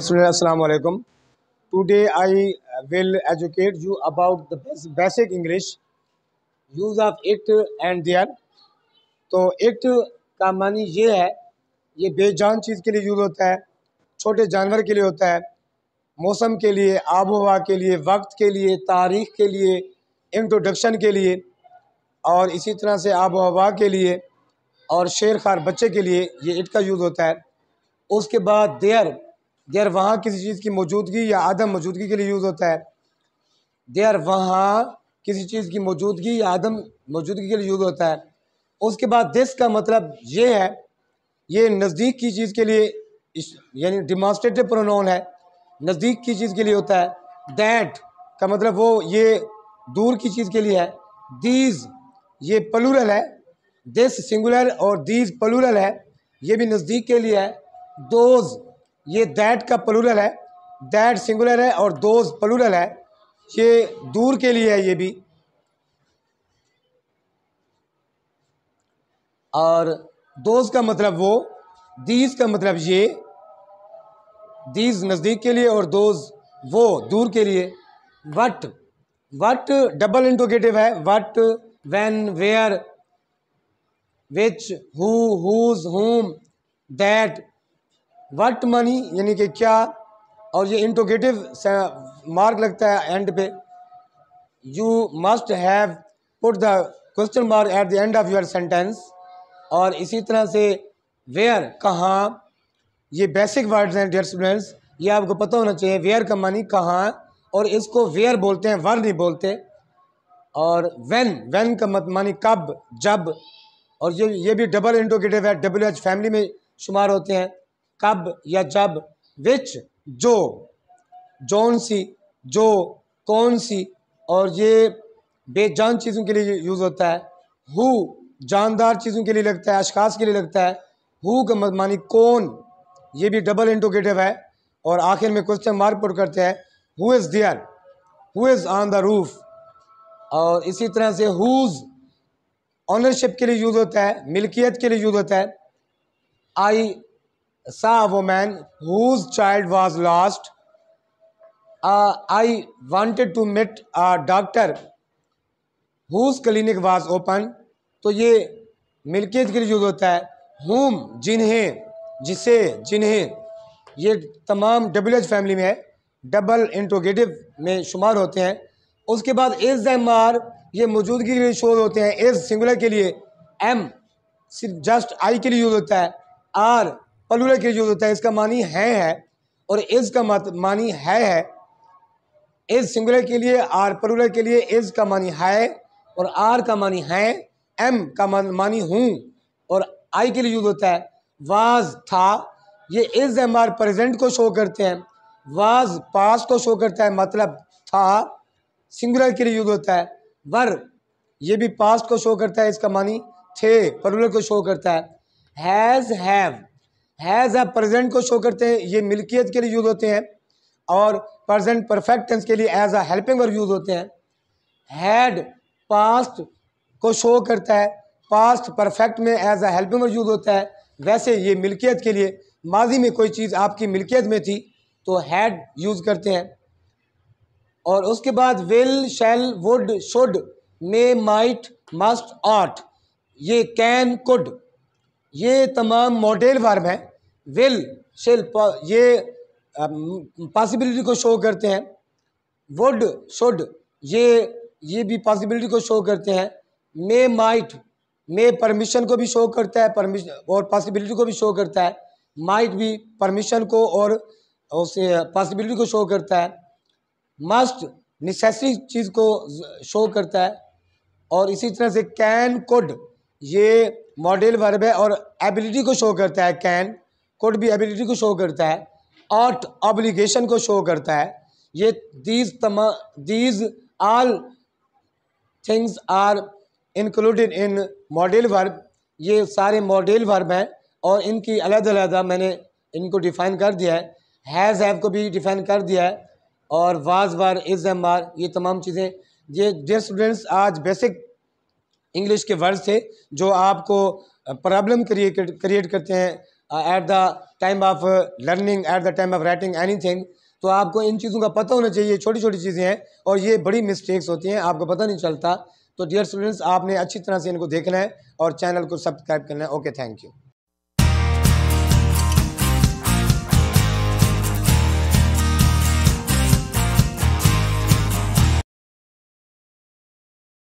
Dear students, Assalamu alaikum. Today I will educate you about the basic English, use of it तो it का मानी ये है ये बेजान चीज़ के लिए यूज़ होता है छोटे जानवर के लिए होता है मौसम के लिए आब हवा के लिए वक्त के लिए तारीख के लिए इंट्रोडक्शन के लिए और इसी तरह से आब हवा के लिए और शेर खार बच्चे के लिए ये इट का यूज़ होता है उसके बाद देयर देर वहाँ किसी चीज़ की मौजूदगी या आदम मौजूदगी के लिए यूज़ होता है देर वहाँ किसी चीज़ की मौजूदगी या आदम मौजूदगी के लिए यूज़ होता है उसके बाद दिस का मतलब ये है ये नज़दीक की चीज़ के लिए यानी डिमॉन्स्ट्रेटिव प्रोनाउन है नज़दीक की चीज़ के लिए होता है दैट का मतलब वो ये दूर की चीज़ के लिए है दीज ये पलूरल है दिस सिंगुलर और दीज पलूरल है ये भी नज़दीक के लिए है दोज़ ये दैट का प्लूरल है दैट सिंगुलर है और दोज प्लूरल है ये दूर के लिए है ये भी और दोज का मतलब वो दीज का मतलब ये दीज नज़दीक के लिए और दोज वो दूर के लिए वट वट डबल इंटोगेटिव है what when where which who whose whom that what मनी यानी कि क्या और ये इंटोगेटिव मार्क लगता है एंड पे you must have put the question mark at the end of your sentence और इसी तरह से वेयर कहाँ ये बेसिक वर्ड्स हैं डियर स्टूडेंट्स ये आपको पता होना चाहिए वेयर का मनी कहाँ और इसको वेयर बोलते हैं वर नहीं बोलते और वेन वेन का मत मानी कब जब और ये ये भी डबल इंटोगेटिव है डब्ल्यू एच फैमिली में शुमार होते हैं कब या जब विच जो जौन सी जो कौन सी और ये बेजान चीज़ों के लिए यूज़ होता है हु जानदार चीज़ों के लिए लगता है अशखास के लिए लगता है हु का मानी कौन ये भी डबल इंटोगेटिव है और आखिर में क्वेश्चन मार्क पुट करते हैं who is there who is on the roof और इसी तरह से हुज ऑनरशिप के लिए यूज़ होता है मिल्कियत के लिए यूज़ होता है आई saw a woman whose child was lost. Uh, I wanted to meet a doctor whose clinic was open. to तो ye मिल्कियत ke liye use hota hai whom जिन्हें jise जिन्हें ये तमाम डबल एच फैमिली में है double interrogative में शुमार होते हैं उसके बाद एज एम आर ये मौजूदगी के लिए शोर होते हैं एज सिंगुलर के लिए एम सिर्फ जस्ट आई के लिए यूज़ होता है आर पलूरे के यूज होता है इसका मानी है है और इज का मानी है है इज सिंगुलर के लिए आर पलूरे के लिए इज का मानी है और आर का मानी है एम का मानी हूँ और आई के लिए यूज होता है वाज था ये इज एम आर प्रेजेंट को शो करते हैं वाज पास को शो करता है मतलब था सिंगुलर के लिए यूज होता है वर ये भी पास्ट को शो करता है इसका मानी थे पलूरे को शो करता है has have has a present को शो करते हैं ये मिल्कियत के लिए यूज़ होते हैं और प्रेजेंट परफेक्ट टेंस के लिए as a helping verb use होते हैं हैड पास्ट को शो करता है पास्ट परफेक्ट में as a helping verb use होता है वैसे ये मिल्कियत के लिए माजी में कोई चीज़ आपकी मिल्कियत में थी तो हैड यूज़ करते हैं और उसके बाद will shall would should may might must ought ये कैन कुड ये तमाम मॉडल वर्ब हैं विल शेल ये पॉसिबिलिटी um, को शो करते हैं वुड शुड ये ये भी पॉसिबिलिटी को शो करते हैं मे माइट मे परमिशन को भी शो करता है परमिशन और पॉसिबिलिटी को भी शो करता है माइट भी परमिशन को और उस पॉसिबिलिटी को शो करता है मस्ट नेसेसरी चीज़ को शो करता है और इसी तरह से कैन कुड ये मॉडल वर्ब है और एबिलिटी को शो करता है कैन कोड भी एबिलिटी को शो करता है आर्ट ऑब्लिगेशन को शो करता है ये दीज तमा these all things are included in modal verb ये सारे मॉडल वर्ब हैं और इनकी अलग अलग मैंने इनको डिफ़ाइन कर दिया है हैज़ हैव को भी डिफ़ाइन कर दिया है और was were is am are ये तमाम चीज़ें ये डियर स्टूडेंट्स आज बेसिक इंग्लिश के वर्ड्स थे जो आपको प्रॉब्लम क्रिएट क्रिएट करते हैं at the time of learning at the time of writing anything तो आपको इन चीज़ों का पता होना चाहिए छोटी छोटी चीज़ें हैं और ये बड़ी मिस्टेक्स होती हैं आपको पता नहीं चलता तो डियर स्टूडेंट्स आपने अच्छी तरह से इनको देखना है और चैनल को सब्सक्राइब करना है ओके थैंक यू